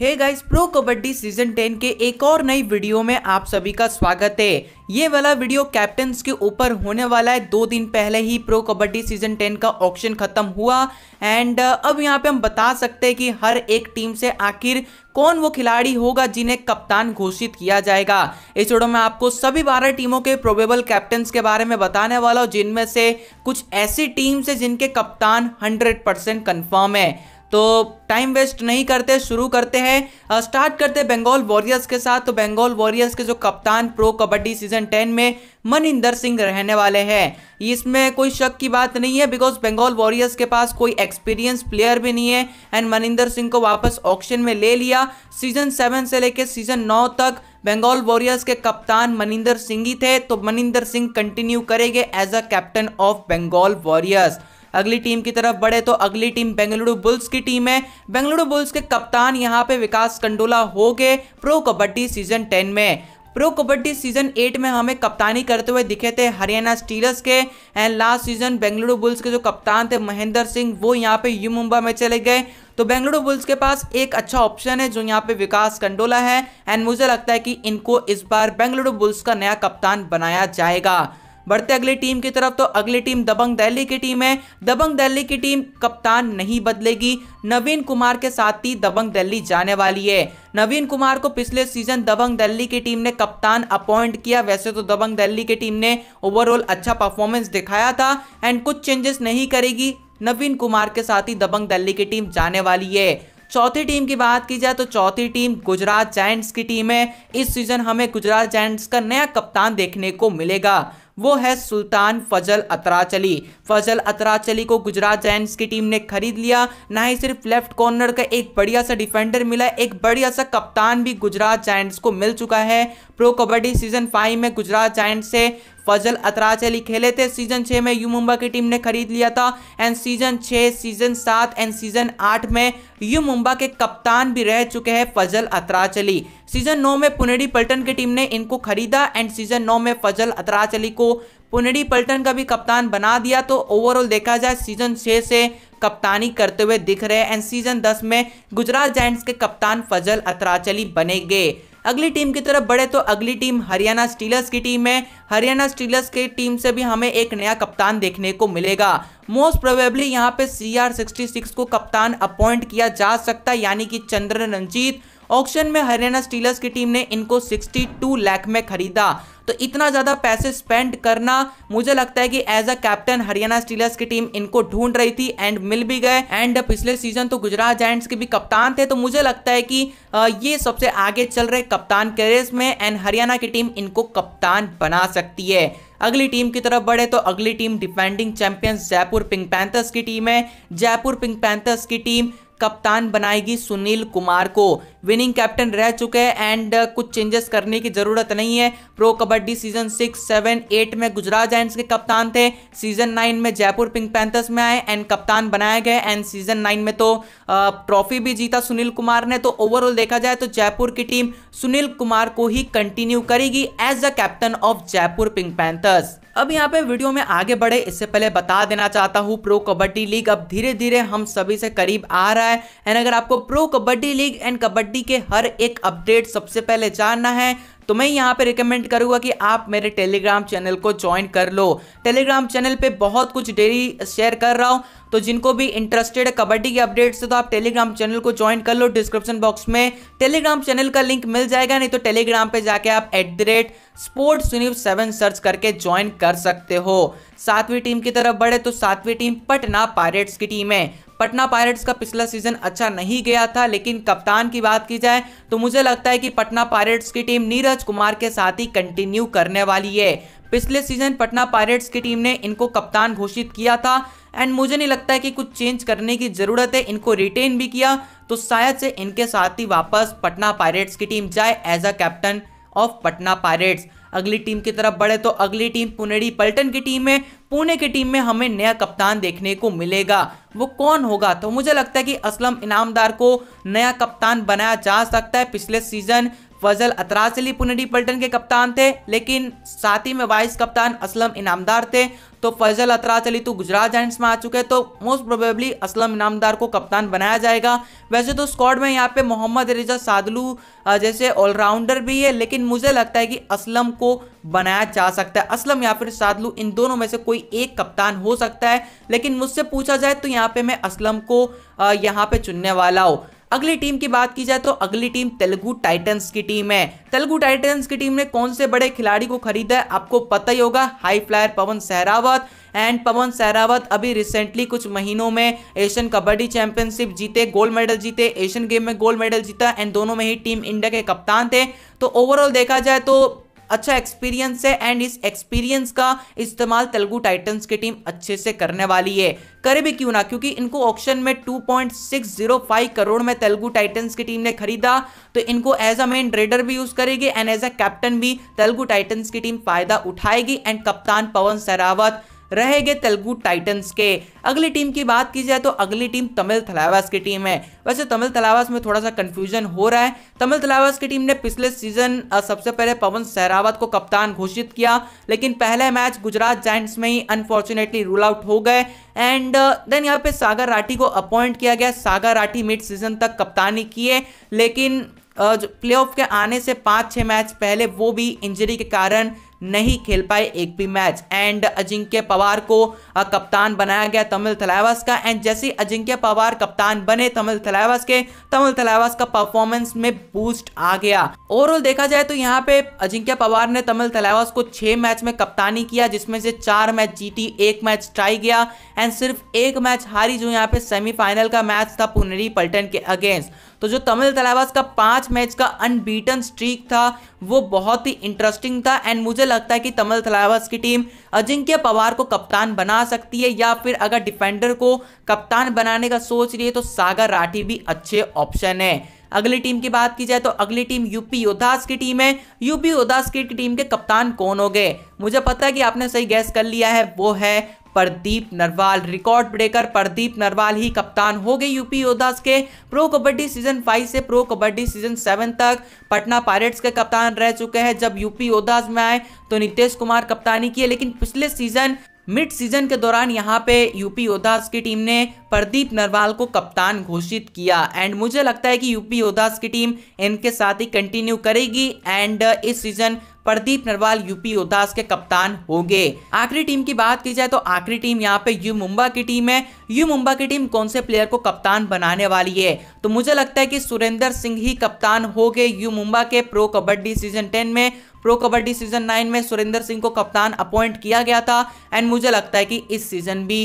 हे guys pro kabaddi season 10 के एक और नई वीडियो में आप सभी का स्वागत है ये वाला वीडियो कैप्टन्स के ऊपर होने वाला है दो दिन पहले ही प्रो कबड्डी सीजन 10 का ऑप्शन खत्म हुआ एंड uh, अब यहाँ पे हम बता सकते हैं कि हर एक टीम से आखिर कौन वो खिलाड़ी होगा जिन्हें कप्तान घोषित किया जाएगा इस वीडियो में आपको सभी बारह टीमों के प्रोबेबल कैप्टन्स के बारे में बताने वाला हूँ जिनमें से कुछ ऐसी टीम्स है जिनके कप्तान हंड्रेड परसेंट कन्फर्म है तो टाइम वेस्ट नहीं करते शुरू करते हैं स्टार्ट करते हैं बंगाल वॉरियर्स के साथ तो बंगाल वॉरियर्स के जो कप्तान प्रो कबड्डी सीजन टेन में मनिंदर सिंह रहने वाले हैं इसमें कोई शक की बात नहीं है बिकॉज बंगाल वॉरियर्स के पास कोई एक्सपीरियंस प्लेयर भी नहीं है एंड मनिंदर सिंह को वापस ऑक्शन में ले लिया सीजन सेवन से लेकर सीजन नौ तक बंगाल वॉरियर्स के कप्तान मनिंदर सिंह ही थे तो मनिंदर सिंह कंटिन्यू करेंगे as a captain of Bengal Warriors अगली टीम की तरफ बढ़े तो अगली टीम बेंगलुरु बुल्स की टीम है बेंगलुरु बुल्स के कप्तान यहाँ पे विकास कंडोला हो गए प्रो कबड्डी सीजन टेन में प्रो कबड्डी सीजन एट में हमें कप्तानी करते हुए दिखे थे हरियाणा स्टीलर्स के and last season Bengaluru Bulls के जो कप्तान थे महेंद्र सिंह वो यहाँ पे यू मुंबई में चले गए तो बेंगलुरु बुल्स के पास एक अच्छा ऑप्शन है जो यहाँ पे विकास कंडोला है एंड मुझे लगता है कि इनको इस बार बेंगलुरु बुल्स का नया कप्तान बनाया जाएगा बढ़ते अगली टीम की तरफ तो अगली टीम दबंग दिल्ली की टीम है दबंग दिल्ली की टीम कप्तान नहीं बदलेगी नवीन कुमार के साथ ही दबंग दिल्ली जाने वाली है नवीन कुमार को पिछले सीजन दबंग दिल्ली की टीम ने कप्तान अपॉइंट किया वैसे तो दबंग दिल्ली की टीम ने ओवरऑल अच्छा परफॉर्मेंस दिखाया था एंड कुछ चेंजेस नहीं करेगी नवीन कुमार के साथ ही दबंग दिल्ली की टीम जाने वाली है चौथी टीम की बात की जाए तो चौथी टीम गुजरात जैंट्स की टीम है इस सीजन हमें गुजरात जैंट्स का नया कप्तान देखने को मिलेगा वो है सुल्तान फजल अतराचली फजल अतराचली को गुजरात जैंस की टीम ने खरीद लिया ना ही सिर्फ लेफ्ट कॉर्नर का एक बढ़िया सा डिफेंडर मिला एक बढ़िया सा कप्तान भी गुजरात जैंट्स को मिल चुका है प्रो कबड्डी सीजन फाइव में गुजरात जैंट्स से फजल अली खेले थे सीजन छः में यू मुंबा की टीम ने खरीद लिया था एंड सीजन छः सीजन सात एंड सीजन आठ में यू मुंबा के कप्तान भी रह चुके हैं फजल अली सीजन नौ में पुनेडी पल्टन की टीम ने इनको खरीदा एंड सीजन नौ में फजल अली को पुनेडी पल्टन का भी कप्तान बना दिया तो ओवरऑल देखा जाए सीजन छः से कप्तानी करते हुए दिख रहे हैं एंड सीजन दस में गुजरात जैंट्स के कप्तान फजल अतराचली बने गए अगली टीम की तरफ बढ़े तो अगली टीम हरियाणा स्टीलर्स की टीम है हरियाणा स्टीलर्स के टीम से भी हमें एक नया कप्तान देखने को मिलेगा मोस्ट प्रोबेबली यहाँ पे सी आर सिक्सटी सिक्स को कप्तान अपॉइंट किया जा सकता है यानी कि चंद्र रंजीत ऑक्शन में हरियाणा स्टीलर्स की टीम ने इनको 62 लाख में खरीदा तो इतना ज़्यादा पैसे स्पेंड करना मुझे लगता है कि as a captain Haryana Steelers की टीम इनको ढूंढ रही थी एंड मिल भी गए एंड पिछले सीजन तो गुजरात जैंट्स के भी कप्तान थे तो मुझे लगता है कि ये सबसे आगे चल रहे कप्तान करियर में एंड हरियाणा की टीम इनको कप्तान बना सकती है अगली टीम की तरफ बढ़े तो अगली team defending champions Jaipur Pink Panthers की टीम है जयपुर पिंक पैंथर्स की टीम कप्तान बनाएगी सुनील कुमार को विनिंग कैप्टन रह चुके हैं एंड uh, कुछ चेंजेस करने की ज़रूरत नहीं है pro kabaddi season six seven eight में गुजरात जैंट्स के कप्तान थे सीजन नाइन में जयपुर पिंक पैंथर्स में आए एंड कप्तान बनाए गए एंड सीजन नाइन में तो ट्रॉफी uh, भी जीता सुनील कुमार ने तो ओवरऑल देखा जाए तो जयपुर की टीम सुनील कुमार को ही कंटिन्यू करेगी as the captain of Jaipur Pink Panthers अब यहाँ पे वीडियो में आगे बढ़े इससे पहले बता देना चाहता हूँ प्रो कबड्डी लीग अब धीरे धीरे हम सभी से करीब आ रहा है एंड अगर आपको pro kabaddi league and kabaddi party के हर एक अपडेट सबसे पहले जानना है तो मैं यहाँ पे रिकमेंड करूँगा कि आप मेरे टेलीग्राम चैनल को ज्वाइन कर लो टेलीग्राम चैनल पे बहुत कुछ डेली शेयर कर रहा हूँ तो जिनको भी इंटरेस्टेड है कबड्डी के अपडेट्स से तो आप टेलीग्राम चैनल को ज्वाइन कर लो डिस्क्रिप्शन बॉक्स में टेलीग्राम चैनल का लिंक मिल जाएगा नहीं तो टेलीग्राम पे जाके आप एट द स्पोर्ट सुनीव सेवन सर्च करके ज्वाइन कर सकते हो सातवीं टीम की तरफ बढ़े तो सातवीं टीम पटना पायरेट्स की टीम है पटना पायरेट्स का पिछला सीजन अच्छा नहीं गया था लेकिन कप्तान की बात की जाए तो मुझे लगता है कि पटना पायरेट्स की टीम नीरज कुमार के साथ ही कंटिन्यू करने वाली है पिछले सीजन पटना पायरेट्स की टीम ने इनको कप्तान घोषित किया था एंड मुझे नहीं लगता है कि कुछ चेंज करने की ज़रूरत है इनको रिटेन भी किया तो शायद से इनके साथ ही वापस पटना पायरेट्स की टीम जाए as a captain of Patna Pirates अगली टीम की तरफ बढ़े तो अगली टीम पुनेड़ी पल्टन की टीम है पुणे की टीम में हमें नया कप्तान देखने को मिलेगा वो कौन होगा तो मुझे लगता है कि असलम इनामदार को नया कप्तान बनाया जा सकता है पिछले सीजन फजल अतराज अली पुनेडी पल्टन के कप्तान थे लेकिन साथ ही में वाइस कप्तान असलम इनामदार थे तो फैजल अतराज अली तो गुजरात जैंट्स में आ चुके हैं तो मोस्ट प्रोबेबली असलम इनामदार को कप्तान बनाया जाएगा वैसे तो स्क्वाड में यहाँ पे मोहम्मद रिजा सादलू जैसे ऑलराउंडर भी है लेकिन मुझे लगता है कि असलम को बनाया जा सकता है असलम या फिर सादलू इन दोनों में से कोई एक कप्तान हो सकता है लेकिन मुझसे पूछा जाए तो यहाँ पे मैं असलम को यहाँ पे चुनने वाला हूँ अगली टीम की बात की जाए तो अगली टीम तेलुगु टाइटन्स की टीम है तेलुगु टाइटन्स की टीम ने कौन से बड़े खिलाड़ी को खरीदा है आपको पता ही होगा high flyer Pawan Sehrawat and Pawan Sehrawat अभी रिसेंटली कुछ महीनों में एशियन कबड्डी चैंपियनशिप जीते गोल्ड मेडल जीते एशियन गेम में गोल्ड मेडल जीता एंड दोनों में ही टीम इंडिया के कप्तान थे तो ओवरऑल देखा जाए तो अच्छा एक्सपीरियंस है एंड इस एक्सपीरियंस का इस्तेमाल तेलुगु टाइटन्स की टीम अच्छे से करने वाली है करे भी क्यों ना क्योंकि इनको ऑप्शन में 2.605 करोड़ में तेलुगु टाइटन्स की टीम ने खरीदा तो इनको एज अ मेन ट्रेडर भी यूज करेगी एंड एज अ कैप्टन भी तेलुगु टाइटन्स की टीम फायदा उठाएगी एंड कप्तान पवन सरावत रहेंगे तेलुगु टाइटन्स के अगली टीम की बात की जाए तो अगली टीम तमिल थलावास की टीम है वैसे तमिल थलावास में थोड़ा सा कन्फ्यूजन हो रहा है तमिल थलावास की टीम ने पिछले सीजन सबसे पहले पवन सहरावत को कप्तान घोषित किया लेकिन पहले मैच गुजरात जैंट्स में ही अनफॉर्चुनेटली रूल आउट हो गए एंड देन यहाँ पे सागर राठी को अपॉइंट किया गया सागर राठी मिड सीजन तक कप्तानी किए लेकिन ऑफ के आने से पाँच छः मैच पहले वो भी इंजरी के कारण नहीं खेल पाए एक भी मैच एंड अजिंक्य पवार को कप्तान बनाया गया तमिल थलावास का एंड जैसे अजिंक्य पवार कप्तान बने तमिल थलावास के तमिल थलावास का परफॉर्मेंस में बूस्ट आ गया ओवरऑल देखा जाए तो यहाँ पे अजिंक्य पवार ने तमिल थलावास को छह मैच में कप्तानी किया जिसमें से चार मैच जीती एक मैच ट्राई गया एंड सिर्फ एक मैच हारी जो यहाँ पे सेमीफाइनल का मैच था पुनरी पलटन के अगेंस्ट तो जो तमिल तलावास का पांच मैच का अनबीटन स्ट्रीक था वो बहुत ही इंटरेस्टिंग था एंड मुझे लगता है कि तमिल तलावास की टीम अजिंक्य पवार को कप्तान बना सकती है या फिर अगर डिफेंडर को कप्तान बनाने का सोच रही है तो सागर राठी भी अच्छे ऑप्शन है अगली टीम की बात की जाए तो अगली टीम यूपी योद्धास की टीम है यूपी योद्धास की टीम के कप्तान कौन हो गए मुझे पता है कि आपने सही गैस कर लिया है वो है प्रदीप नरवाल रिकॉर्ड ब्रेकर प्रदीप नरवाल ही कप्तान हो गए यूपी योद्धास के प्रो कबड्डी सीजन फाइव से प्रो कबड्डी सीजन सेवन तक पटना पायरेट्स के कप्तान रह चुके हैं जब यूपी योद्धास में आए तो नीतीश कुमार कप्तानी किए लेकिन पिछले सीजन मिड सीजन के दौरान यहाँ पे यूपी योद्धास की टीम ने प्रदीप नरवाल को कप्तान घोषित किया एंड मुझे लगता है कि यूपी योद्धास की टीम इनके साथ ही कंटिन्यू करेगी एंड इस सीजन प्रदीप नरवाल यूपी योद्धास के कप्तान होंगे आखिरी टीम की बात की जाए तो आखिरी टीम यहाँ पे यू मुंबा की टीम है यू मुंबा की टीम कौन से प्लेयर को कप्तान बनाने वाली है तो मुझे लगता है कि सुरेंद्र सिंह ही कप्तान हो गए यू मुंबा के प्रो कबड्डी सीजन टेन में प्रो कबड्डी सीजन नाइन में सुरेंद्र सिंह को कप्तान अपॉइंट किया गया था एंड मुझे लगता है कि इस सीजन भी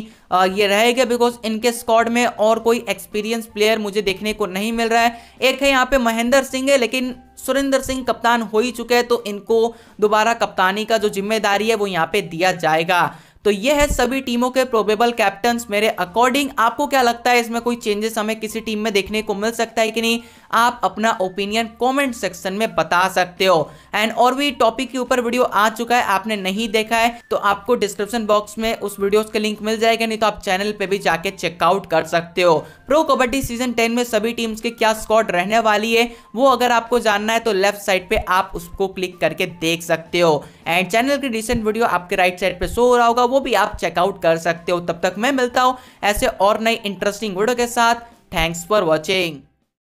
ये रहेगा बिकॉज इनके स्कॉड में और कोई एक्सपीरियंस प्लेयर मुझे देखने को नहीं मिल रहा है एक है यहाँ पे महेंद्र सिंह है लेकिन सुरेंद्र सिंह कप्तान हो ही चुके हैं तो इनको दोबारा कप्तानी का जो जिम्मेदारी है वो यहाँ पे दिया जाएगा तो ये है सभी टीमों के प्रोबेबल कैप्टन मेरे अकॉर्डिंग आपको क्या लगता है इसमें कोई चेंजेस हमें किसी टीम में देखने को मिल सकता है कि नहीं आप अपना ओपिनियन कमेंट सेक्शन में बता सकते हो एंड और भी टॉपिक के ऊपर वीडियो आ चुका है आपने नहीं देखा है तो आपको डिस्क्रिप्शन बॉक्स में उस वीडियोस के लिंक मिल जाएगा नहीं तो आप चैनल पे भी जाके चेकआउट कर सकते हो प्रो कबड्डी सीजन टेन में सभी टीम्स के क्या स्कॉट रहने वाली है वो अगर आपको जानना है तो लेफ्ट साइड पे आप उसको क्लिक करके देख सकते हो एंड चैनल की रिसेंट वीडियो आपके राइट साइड पे शो हो रहा होगा वो भी आप चेकआउट कर सकते हो तब तक मैं मिलता हूँ ऐसे और नई इंटरेस्टिंग वीडियो के साथ थैंक्स फॉर वॉचिंग